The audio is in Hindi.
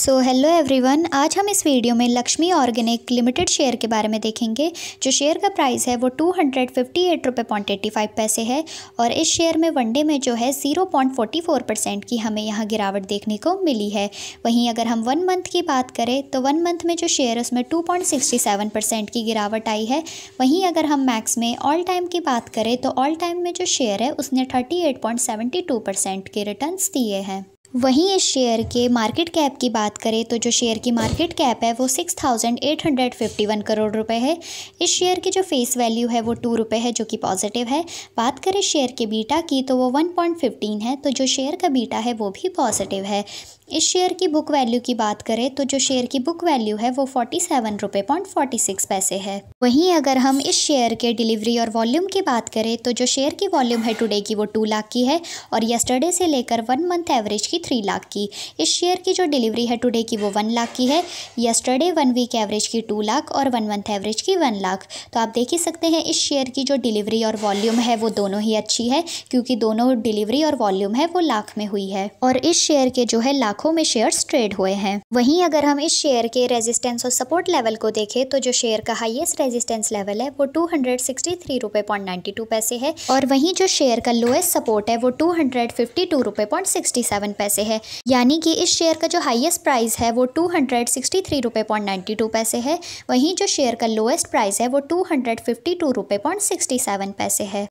सो हेलो एवरीवन आज हम इस वीडियो में लक्ष्मी ऑर्गेनिक लिमिटेड शेयर के बारे में देखेंगे जो शेयर का प्राइस है वो टू हंड्रेड फिफ्टी एट रुपये पॉइंट एट्टी फाइव पैसे है और इस शेयर में वनडे में जो है zero point forty four percent की हमें यहाँ गिरावट देखने को मिली है वहीं अगर हम वन मंथ की बात करें तो वन मंथ में जो शेयर उसमें two point sixty seven percent की गिरावट आई है वहीं अगर हम मैक्स में ऑल टाइम की बात करें तो ऑल टाइम में जो शेयर है उसने thirty eight point seventy two percent के रिटर्न दिए हैं वहीं इस शेयर के मार्केट कैप की बात करें तो जो शेयर की मार्केट कैप है वो six thousand eight hundred fifty one crore रुपए है इस शेयर की जो फेस वैल्यू है वो टू रुपये है जो कि पॉजिटिव है बात करें शेयर के बीटा की तो वो वन पॉइंट फिफ्टीन है तो जो शेयर का बीटा है वो भी पॉजिटिव है इस शेयर की बुक वैल्यू की बात करें तो जो शेयर की बुक वैल्यू है वो फोर्टी सेवन रुपये पॉइंट फोर्टी सिक्स पैसे है वहीं अगर हम इस शेयर के डिलीवरी और वॉल्यूम की बात करें तो जो शेयर की वॉल्यूम है टुडे की वो टू लाख की है और यस्टरडे से लेकर वन मंथ एवरेज की थ्री लाख की इस शेयर की जो डिलीवरी है टुडे की वो वन लाख की है यस्टरडे वन वीक एवरेज की टू लाख और वन मंथ एवरेज की वन लाख तो आप देख ही सकते हैं इस शेयर की जो डिलीवरी और वॉल्यूम है वो दोनों ही अच्छी है क्योंकि दोनों डिलीवरी और वॉल्यूम है वो लाख में हुई है और इस शेयर के जो है लाखों में शेयर ट्रेड हुए हैं वहीं अगर हम इस शेयर के रेजिस्टेंस और सपोर्ट लेवल को देखें तो जो शेयर का हाईएस्ट रेजिस्टेंस लेवल है वो two hundred sixty three point ninety two पैसे है और वहीं जो शेयर का लोएस्ट सपोर्ट है वो टू हंड्रेड फिफ्टी टू रुपए पॉइंट सिक्सटी सेवन पैसे पैसे है यानी कि इस शेयर का जो हाईएस्ट प्राइस है वो टू हंड्रेड सिक्सटी थ्री रुपये पॉइंट नाइन्टी टू पैसे है वहीं जो शेयर का लोएस्ट प्राइस है वो टू हंड्रेड फिफ्टी टू रुपये पॉइंट सिक्सटी सेवन पैसे है